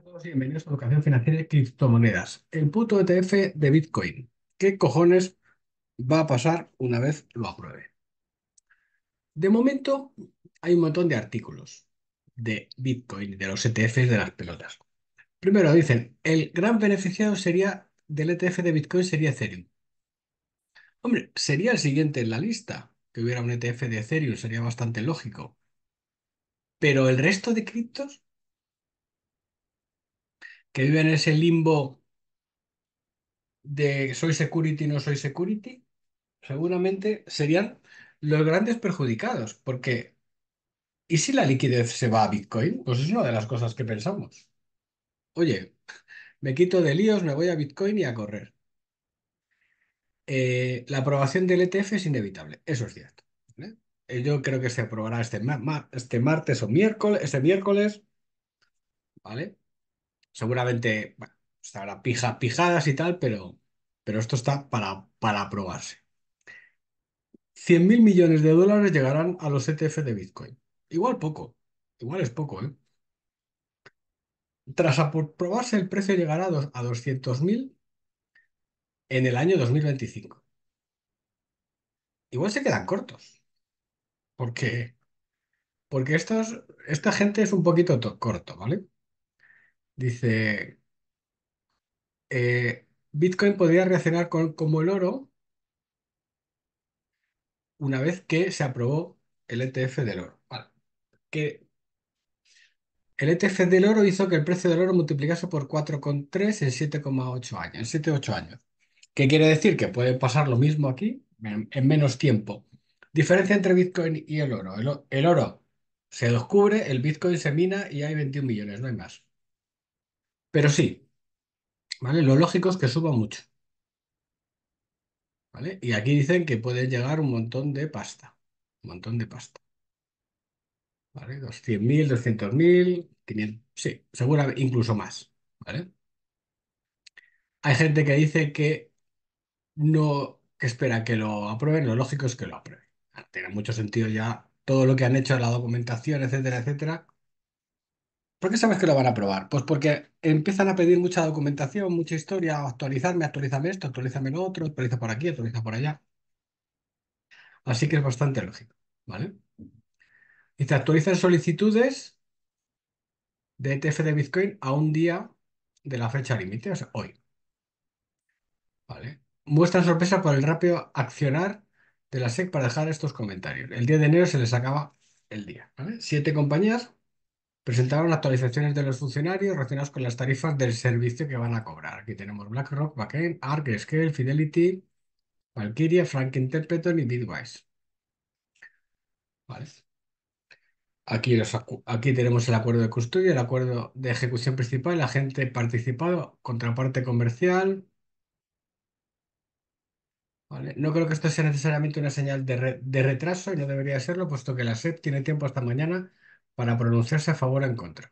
a todos y bienvenidos a Educación Financiera de Criptomonedas. El puto ETF de Bitcoin. ¿Qué cojones va a pasar una vez lo apruebe? De momento hay un montón de artículos de Bitcoin, de los ETFs de las pelotas. Primero dicen, el gran beneficiado sería del ETF de Bitcoin sería Ethereum. Hombre, sería el siguiente en la lista, que hubiera un ETF de Ethereum, sería bastante lógico. Pero el resto de criptos que viven en ese limbo de soy security, no soy security, seguramente serían los grandes perjudicados, porque ¿y si la liquidez se va a Bitcoin? Pues es una de las cosas que pensamos. Oye, me quito de líos, me voy a Bitcoin y a correr. Eh, la aprobación del ETF es inevitable, eso es cierto. Eh, yo creo que se aprobará este, este martes o miércoles, este miércoles, ¿vale? seguramente bueno, estará pues pija, pijadas y tal, pero, pero esto está para, para probarse. millones de dólares llegarán a los ETF de Bitcoin. Igual poco, igual es poco, ¿eh? Tras aprobarse el precio llegará a 200.000 en el año 2025. Igual se quedan cortos. Porque, porque esta gente es un poquito corto, ¿vale? Dice, eh, Bitcoin podría reaccionar como el oro una vez que se aprobó el ETF del oro. Que el ETF del oro hizo que el precio del oro multiplicase por 4,3 en 7,8 años, en 7,8 años. ¿Qué quiere decir? Que puede pasar lo mismo aquí en, menos tiempo. Diferencia entre Bitcoin y el oro. El, el oro se descubre, el Bitcoin se mina y hay 21 millones, no hay más. Pero sí, ¿vale? Lo lógico es que suba mucho, ¿vale? Y aquí dicen que puede llegar un montón de pasta, un montón de pasta. ¿Vale? 200.000, 200.000, 500, sí, seguramente incluso más, ¿vale? Hay gente que dice que no, que espera que lo aprueben, lo lógico es que lo aprueben. Tiene mucho sentido ya todo lo que han hecho, la documentación, etcétera, etcétera, ¿Por qué sabes que lo van a probar? Pues porque empiezan a pedir mucha documentación, mucha historia, actualizarme, actualízame esto, actualízame lo otro, actualiza por aquí, actualiza por allá. Así que es bastante lógico, ¿vale? Y te actualizan solicitudes de ETF de Bitcoin a un día de la fecha límite, o sea, hoy. ¿Vale? Muestran sorpresa por el rápido accionar de la SEC para dejar estos comentarios. El día de enero se les acaba el día. ¿vale? Siete compañías Presentaron actualizaciones de los funcionarios relacionados con las tarifas del servicio que van a cobrar. Aquí tenemos BlackRock, Backend, Arc, Scale, Fidelity, Valkyria, Frank Interpretor y Bitwise. Vale. Aquí, aquí tenemos el acuerdo de custodia, el acuerdo de ejecución principal, el agente participado, contraparte comercial. Vale. No creo que esto sea necesariamente una señal de, de retraso ya debería serlo, puesto que la SEP tiene tiempo hasta mañana para pronunciarse a favor o en contra.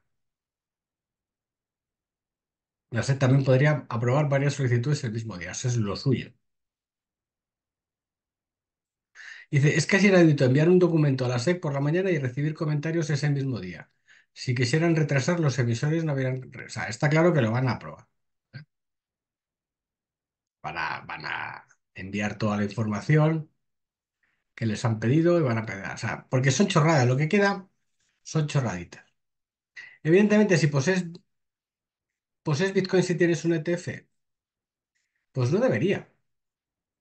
La SED también podría aprobar varias solicitudes el mismo día. Eso es lo suyo. Dice, es casi inédito enviar un documento a la SEC por la mañana y recibir comentarios ese mismo día. Si quisieran retrasar, los emisores no habrían... O sea, está claro que lo van a aprobar. ¿eh? Van a, van a enviar toda la información que les han pedido y van a pedir... O sea, porque son chorradas. Lo que queda son chorraditas. Evidentemente, si posees, posees Bitcoin si tienes un ETF, pues no debería.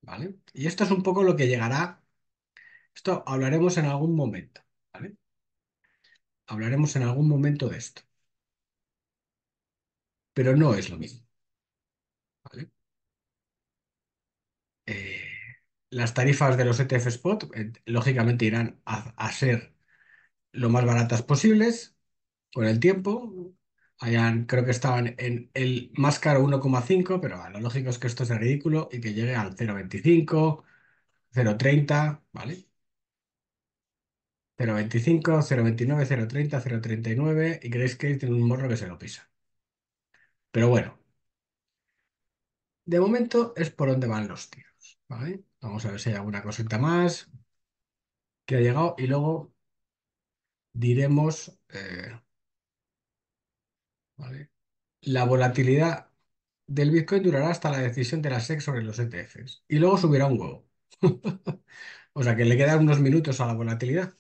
¿Vale? Y esto es un poco lo que llegará. Esto hablaremos en algún momento. ¿Vale? Hablaremos en algún momento de esto. Pero no es lo mismo. Eh, las tarifas de los ETF Spot, eh, lógicamente, irán a, a ser lo más baratas posibles con el tiempo. creo que estaban en el más caro 1,5, pero ah, lo lógico es que esto sea ridículo y que llegue al 0,25, 0,30, ¿vale? 0.25, 0.29, 0.30, 0.39 y creéis que tiene un morro que se lo pisa. Pero bueno, de momento es por donde van los tiros, ¿vale? Vamos a ver si hay alguna cosita más que ha llegado y luego diremos, eh, la volatilidad del Bitcoin durará hasta la decisión de la SEC sobre los ETFs y luego subirá un huevo. o sea que le quedan unos minutos a la volatilidad.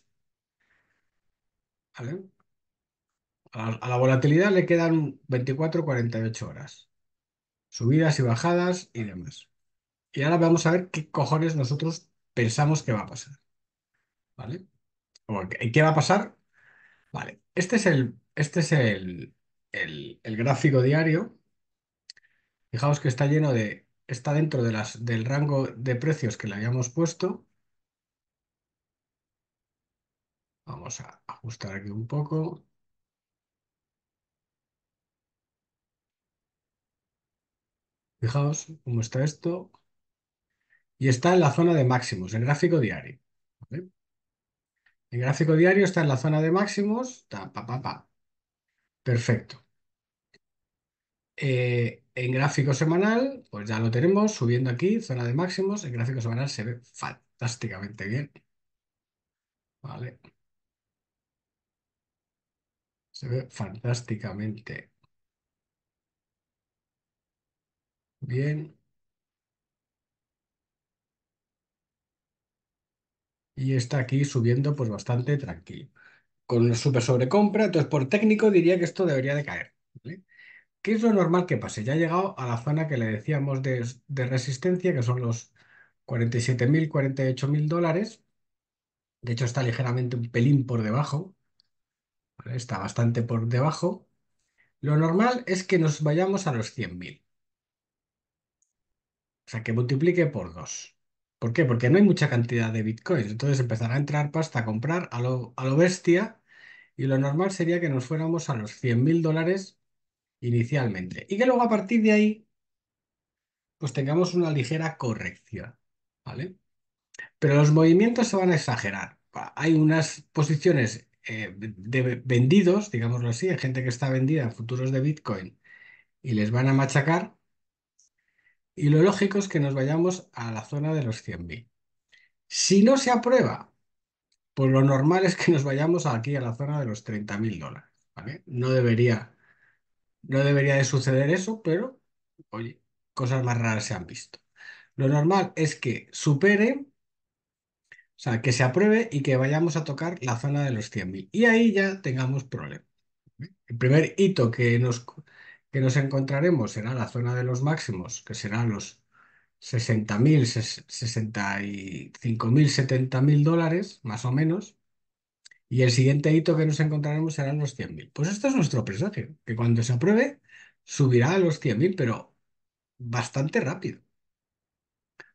¿Vale? A, la, volatilidad le quedan 24-48 horas. Subidas y bajadas y demás. Y ahora vamos a ver qué cojones nosotros pensamos que va a pasar. ¿Vale? qué va a pasar este es el, este es el, gráfico diario. Fijaos que está lleno de, está dentro de las, del rango de precios que le habíamos puesto. Vamos a ajustar aquí un poco. Fijaos cómo está esto. Y está en la zona de máximos, el gráfico diario. El gráfico diario está en la zona de máximos. Perfecto. Eh, en gráfico semanal, pues ya lo tenemos subiendo aquí, zona de máximos. El gráfico semanal se ve fantásticamente bien. Vale. Se ve fantásticamente bien. y está aquí subiendo pues bastante tranquilo. Con un super sobrecompra, entonces por técnico diría que esto debería de caer. ¿Qué es lo normal que pase? Ya ha llegado a la zona que le decíamos de, resistencia, que son los 47.000, 48.000 dólares. De hecho está ligeramente un pelín por debajo. Está bastante por debajo. Lo normal es que nos vayamos a los 100.000. O sea, que multiplique por 2. ¿Por qué? Porque no hay mucha cantidad de bitcoins. Entonces empezará a entrar pasta a comprar a lo, bestia y lo normal sería que nos fuéramos a los 100 mil dólares inicialmente. Y que luego a partir de ahí, pues tengamos una ligera corrección. ¿Vale? Pero los movimientos se van a exagerar. Hay unas posiciones eh, de vendidos, digámoslo así, hay gente que está vendida en futuros de Bitcoin y les van a machacar y lo lógico es que nos vayamos a la zona de los 100.000. Si no se aprueba, pues lo normal es que nos vayamos aquí a la zona de los 30.000 dólares. No, debería, no debería de suceder eso, pero oye, cosas más raras se han visto. Lo normal es que supere, o sea, que se apruebe y que vayamos a tocar la zona de los 100.000. Y ahí ya tengamos problema. El primer hito que nos nos encontraremos será la zona de los máximos, que serán los 60.000, 65.000, 70.000 dólares, más o menos. Y el siguiente hito que nos encontraremos serán los 100.000. Pues esto es nuestro presagio, que cuando se apruebe subirá a los 100.000, pero bastante rápido.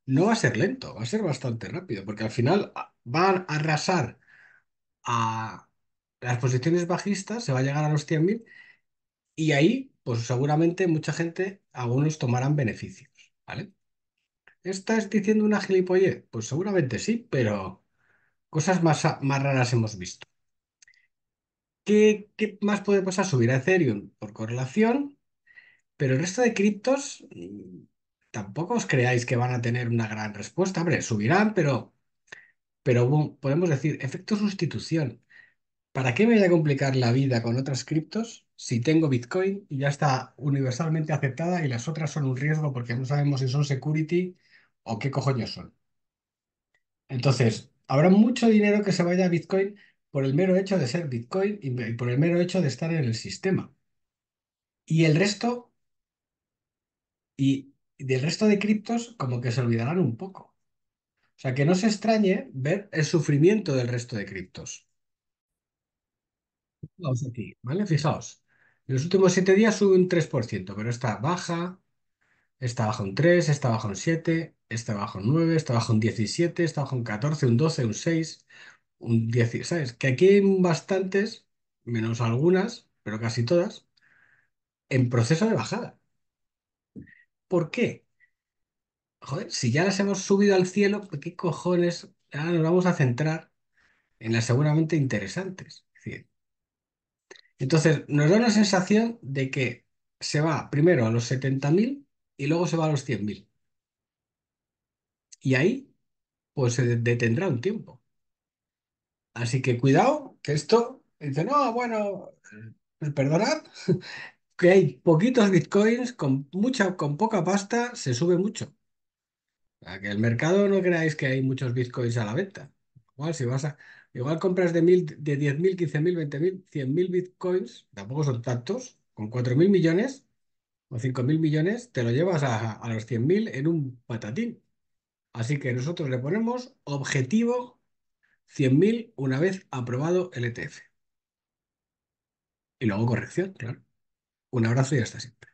No va a ser lento, va a ser bastante rápido, porque al final ah, van a arrasar a las posiciones bajistas, se va a llegar a los 100.000 y ahí pues seguramente mucha gente, algunos tomarán beneficios, ¿vale? ¿Estás diciendo una gilipollez? Pues seguramente sí, pero cosas más, más raras hemos visto. ¿Qué, más puede pasar? Subir a Ethereum por correlación, pero el resto de criptos mm, tampoco os creáis que van a tener una gran respuesta. Hombre, subirán, pero, pero podemos decir efecto sustitución. ¿Para qué me voy a complicar la vida con otras criptos si tengo Bitcoin y ya está universalmente aceptada y las otras son un riesgo porque no sabemos si son security o qué cojones son. Entonces, habrá mucho dinero que se vaya a Bitcoin por el mero hecho de ser Bitcoin y por el mero hecho de estar en el sistema. Y el resto, y del resto de criptos, como que se olvidarán un poco. O sea, que no se extrañe ver el sufrimiento del resto de criptos. Fijaos aquí, ¿vale? Fijaos. En los últimos siete días sube un 3%, pero esta baja, esta baja un 3, esta baja un 7, esta baja un 9, esta baja un 17, esta baja un 14, un 12, un 6, un 10, ¿sabes? Que aquí hay bastantes, menos algunas, pero casi todas, en proceso de bajada. ¿Por qué? Joder, si ya las hemos subido al cielo, qué cojones? Ahora nos vamos a centrar en las seguramente interesantes. Es entonces, nos da una sensación de que se va primero a los 70.000 y luego se va a los 100.000. Y ahí, pues se detendrá un tiempo. Así que cuidado, que esto, dice, no, bueno, eh, perdonad, que hay poquitos bitcoins con, mucha, con poca pasta, se sube mucho. Para que el mercado no creáis que hay muchos bitcoins a la venta. Igual si vas a, Igual compras de, de 10.000, 15.000, 20.000, 100.000 bitcoins, tampoco son tantos, con 4.000 millones o 5.000 millones, te lo llevas a, a los 100.000 en un patatín. Así que nosotros le ponemos objetivo 100.000 una vez aprobado el ETF. Y luego corrección, claro. Un abrazo y hasta siempre.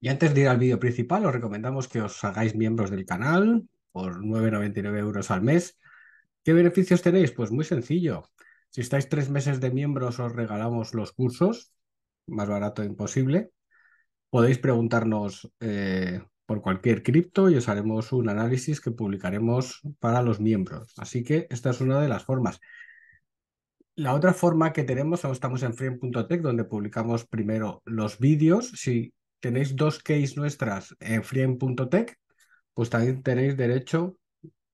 Y antes de ir al vídeo principal, os recomendamos que os hagáis miembros del canal, por 9,99 euros al mes. ¿Qué beneficios tenéis? Pues muy sencillo. Si estáis tres meses de miembros, os regalamos los cursos, más barato imposible. Podéis preguntarnos eh, por cualquier cripto y os haremos un análisis que publicaremos para los miembros. Así que esta es una de las formas. La otra forma que tenemos, estamos en frame.tech, donde publicamos primero los vídeos. Si tenéis dos cases nuestras en freem.tech pues también tenéis derecho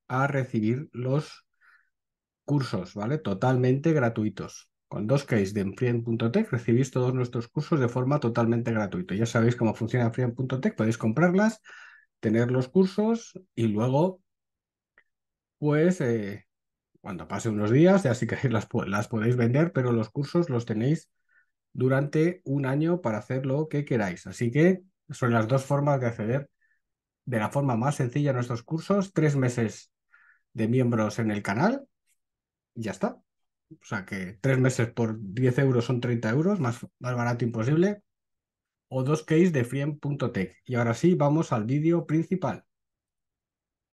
a recibir los cursos, ¿vale? Totalmente gratuitos. Con dos keys de Friend.tech recibís todos nuestros cursos de forma totalmente gratuita. Ya sabéis cómo funciona Friend.tech, podéis comprarlas, tener los cursos y luego, pues, eh, cuando pase unos días, ya sí que las podéis vender, pero los cursos los tenéis durante un año para hacer lo que queráis. Así que son las dos formas de acceder de la forma más sencilla nuestros cursos, tres meses de miembros en el canal y ya está. O sea que tres meses por 10 euros son 30 euros, más, barato imposible. O dos case de tech. Y ahora sí, vamos al vídeo principal.